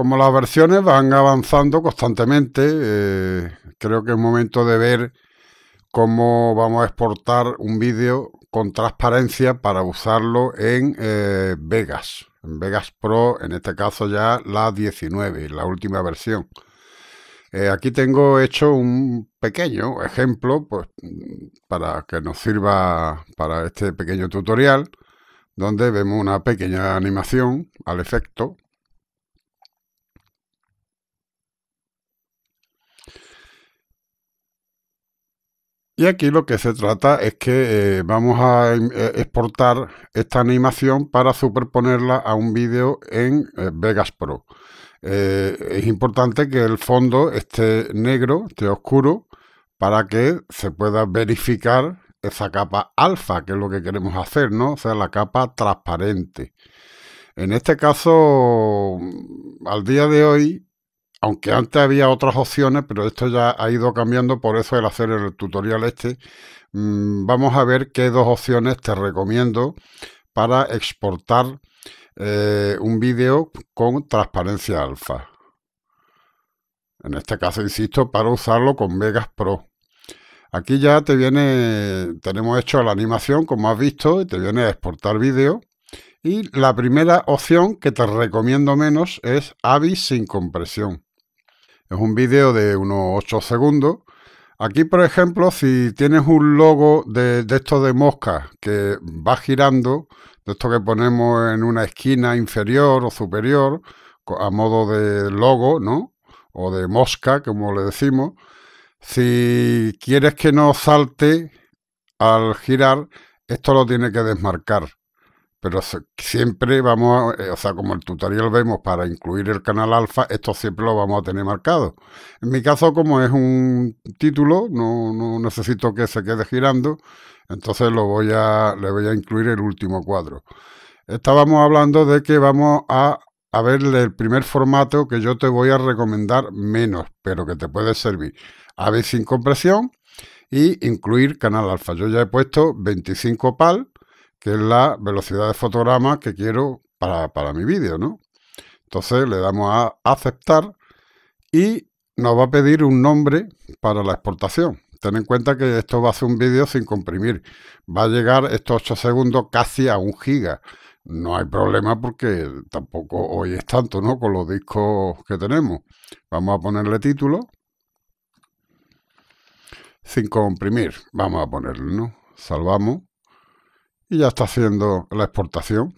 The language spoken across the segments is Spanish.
como las versiones van avanzando constantemente, eh, creo que es momento de ver cómo vamos a exportar un vídeo con transparencia para usarlo en eh, Vegas, en Vegas Pro, en este caso ya la 19, la última versión. Eh, aquí tengo hecho un pequeño ejemplo pues, para que nos sirva para este pequeño tutorial, donde vemos una pequeña animación al efecto Y aquí lo que se trata es que eh, vamos a em, eh, exportar esta animación para superponerla a un vídeo en eh, Vegas Pro. es importante que el fondo esté negro, esté oscuro, para que se pueda verificar esa capa alfa, que es lo que queremos hacer, ¿no? O sea, la capa transparente. En este caso, mm, al día de hoy, aunque antes había otras opciones, pero esto ya ha ido cambiando, por eso el hacer el tutorial este, mm, vamos a ver qué dos opciones te recomiendo para exportar eh, un vídeo con transparencia alfa. En este caso, insisto, para usarlo con Vegas Pro. Aquí ya te viene, tenemos hecho la animación, como has visto, y te viene a exportar vídeo. Y la primera opción que te recomiendo menos es AVI sin compresión. Es un vídeo de unos 8 segundos. Aquí, por ejemplo, si tienes un logo de, esto de mosca que va girando, de esto que ponemos en una esquina inferior o superior, a modo de logo, ¿no? O de mosca, como le decimos. Si quieres que no salte al girar, esto lo tiene que desmarcar pero siempre vamos, a, eh, o sea, como el tutorial vemos para incluir el canal alfa, esto siempre lo vamos a tener marcado. En mi caso, como es un título, no, necesito que se quede girando, entonces lo voy a, le voy a incluir el último cuadro. Estábamos hablando de que vamos a, a ver el primer formato que yo te voy a recomendar menos, pero que te puede servir. A sin compresión y incluir canal alfa. Yo ya he puesto 25 PAL, que es la velocidad de fotograma que quiero para, mi vídeo, ¿no? Entonces le damos a aceptar y nos va a pedir un nombre para la exportación. Ten en cuenta que esto va a ser un vídeo sin comprimir. Va a llegar estos 8 segundos casi a un giga. No hay problema porque tampoco hoy es tanto, ¿no? Con los discos que tenemos. Vamos a ponerle título. Sin comprimir. Vamos a ponerlo, ¿no? Salvamos y ya está haciendo la exportación.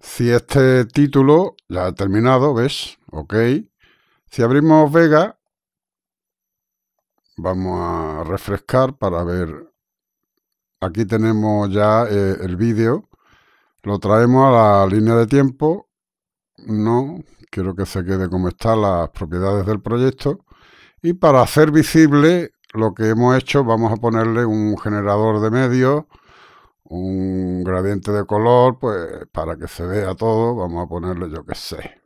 Si este título ya ha terminado, ¿ves? Ok. Si abrimos Vega, vamos a refrescar para ver. Aquí tenemos ya eh, el vídeo. Lo traemos a la línea de tiempo. No, quiero que se quede como están las propiedades del proyecto. Y para hacer visible lo que hemos hecho, vamos a ponerle un generador de medio, un gradiente de color, pues para que se vea todo, vamos a ponerle, yo qué sé,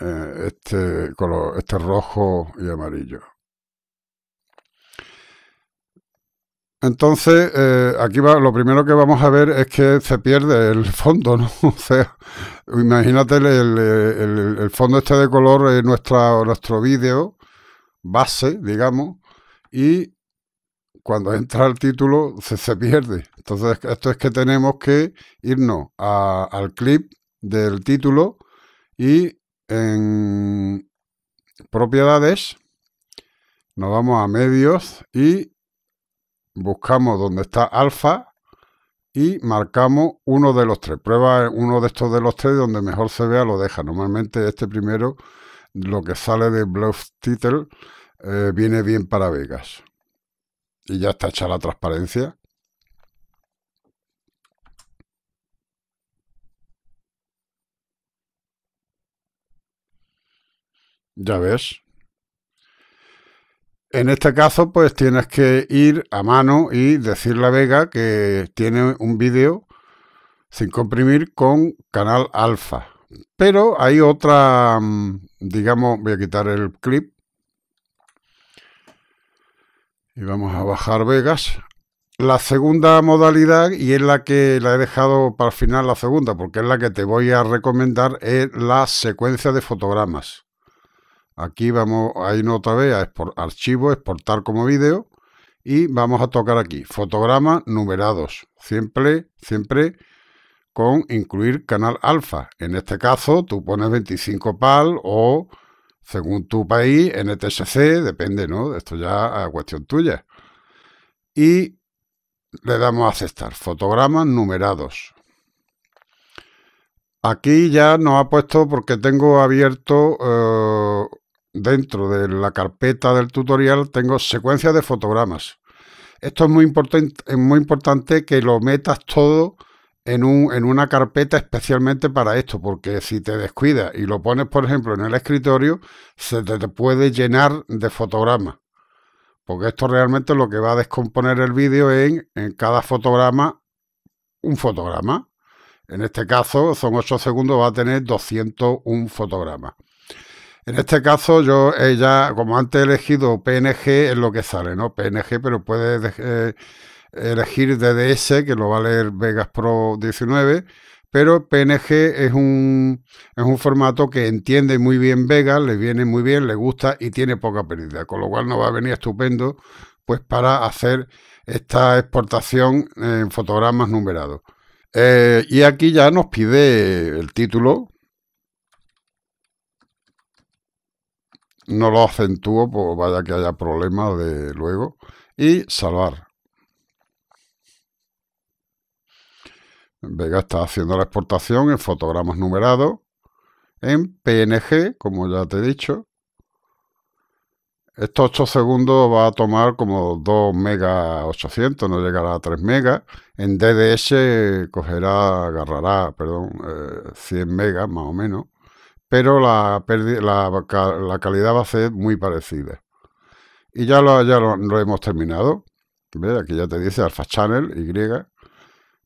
eh, este color, este rojo y amarillo. Entonces, eh, aquí va, lo primero que vamos a ver es que se pierde el fondo, ¿no? O sea, imagínate el, fondo este de color, es nuestro vídeo base, digamos, y cuando entra el título se, pierde. Entonces, esto es que tenemos que irnos al clip del título y en propiedades nos vamos a medios y buscamos donde está alfa y marcamos uno de los tres. Prueba uno de estos de los tres donde mejor se vea lo deja. Normalmente este primero, lo que sale de Bluff Title, eh, viene bien para Vegas. Y ya está hecha la transparencia. Ya ves. En este caso, pues tienes que ir a mano y decirle a Vega que tiene un vídeo sin comprimir con canal alfa. Pero hay otra, mm, digamos, voy a quitar el clip y vamos a bajar Vegas. La segunda modalidad, y es la que la he dejado para el final la segunda, porque es la que te voy a recomendar, es la secuencia de fotogramas. Aquí vamos a ir otra vez a archivo, exportar como vídeo y vamos a tocar aquí fotogramas numerados, siempre, siempre con incluir canal alfa. En este caso tú pones 25 PAL o según tu país NTSC, depende, ¿no? Esto ya es cuestión tuya. Y le damos a aceptar fotogramas numerados. Aquí ya nos ha puesto porque tengo abierto eh, dentro de la carpeta del tutorial tengo secuencias de fotogramas. Esto es muy, es muy importante que lo metas todo en, una carpeta especialmente para esto, porque si te descuidas y lo pones, por ejemplo, en el escritorio, se te, puede llenar de fotogramas. Porque esto realmente lo que va a descomponer el vídeo en, en cada fotograma un fotograma. En este caso son 8 segundos, va a tener 201 fotogramas. En este caso, yo ella eh, ya, como antes he elegido PNG, es lo que sale, ¿no? PNG, pero puedes eh, elegir DDS, que lo va a leer Vegas Pro 19, pero PNG es un, es un formato que entiende muy bien Vegas, le viene muy bien, le gusta y tiene poca pérdida, con lo cual nos va a venir estupendo pues para hacer esta exportación en fotogramas numerados. Eh, y aquí ya nos pide el título, no lo acentúo, pues vaya que haya problemas de luego. Y salvar. Vega está haciendo la exportación en fotogramas numerados, en PNG, como ya te he dicho. Estos 8 segundos va a tomar como 2 mega 800, no llegará a 3 megas. En DDS cogerá, agarrará, perdón, 100 eh, megas más o menos pero la, calidad va a ser muy parecida. Y ya lo, hemos terminado. Aquí ya te dice Alpha Channel Y.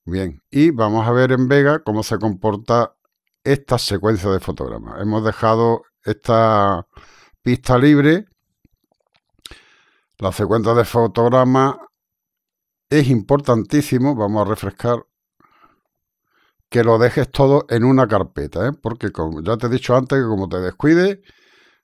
Bien, y vamos a ver en Vega cómo se comporta esta secuencia de fotogramas. Hemos dejado esta pista libre. La secuencia de fotogramas es importantísimo. Vamos a refrescar que lo dejes todo en una carpeta, ¿eh? porque como ya te he dicho antes que como te descuides,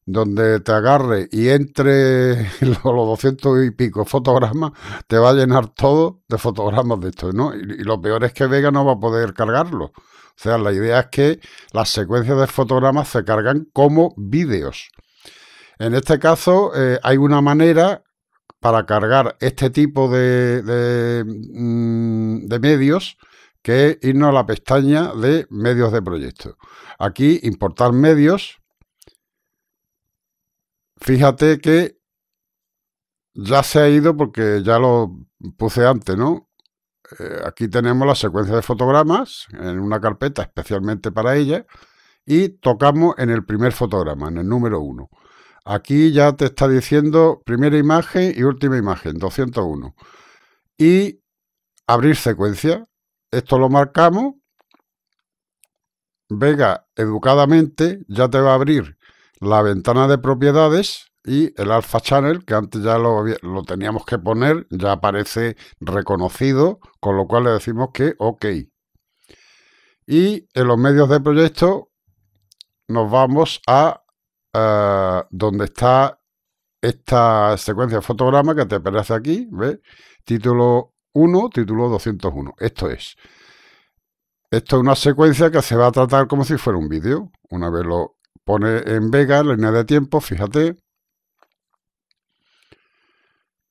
donde te agarre y entre los, 200 y pico fotogramas, te va a llenar todo de fotogramas de esto, ¿no? Y, lo peor es que Vega no va a poder cargarlo. O sea, la idea es que las secuencias de fotogramas se cargan como vídeos. En este caso, eh, hay una manera para cargar este tipo de, de mm, medios que es irnos a la pestaña de medios de proyecto. Aquí, importar medios. Fíjate que ya se ha ido porque ya lo puse antes, ¿no? Eh, aquí tenemos la secuencia de fotogramas en una carpeta especialmente para ella y tocamos en el primer fotograma, en el número 1. Aquí ya te está diciendo primera imagen y última imagen, 201. Y abrir secuencia. Esto lo marcamos. Vega, educadamente, ya te va a abrir la ventana de propiedades y el Alpha Channel, que antes ya lo, teníamos que poner, ya aparece reconocido, con lo cual le decimos que OK. Y en los medios de proyecto nos vamos a eh, donde está esta secuencia de fotograma que te aparece aquí, ¿ves? Título 1, título 201. Esto es. Esto es una secuencia que se va a tratar como si fuera un vídeo. Una vez lo pone en Vega, línea de tiempo, fíjate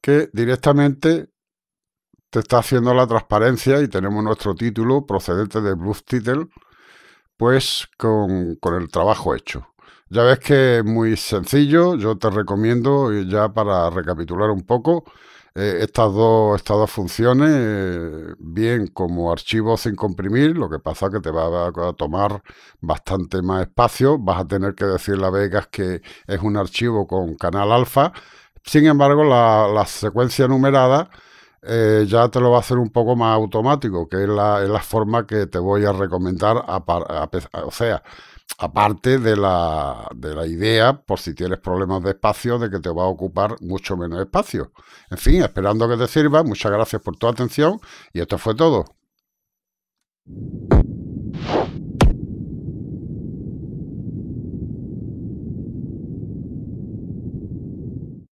que directamente te está haciendo la transparencia y tenemos nuestro título procedente de Blue Title, pues con, con el trabajo hecho. Ya ves que es muy sencillo, yo te recomiendo, ya para recapitular un poco, eh, estas, dos, funciones, bien como archivo sin comprimir, lo que pasa que te va a, tomar bastante más espacio, vas a tener que decirle a Vegas que es un archivo con canal alfa, sin embargo la, secuencia numerada eh, ya te lo va a hacer un poco más automático, que es la, forma que te voy a recomendar, o sea, Aparte de la, idea, por si tienes problemas de espacio, de que te va a ocupar mucho menos espacio. En fin, esperando que te sirva. Muchas gracias por tu atención y esto fue todo.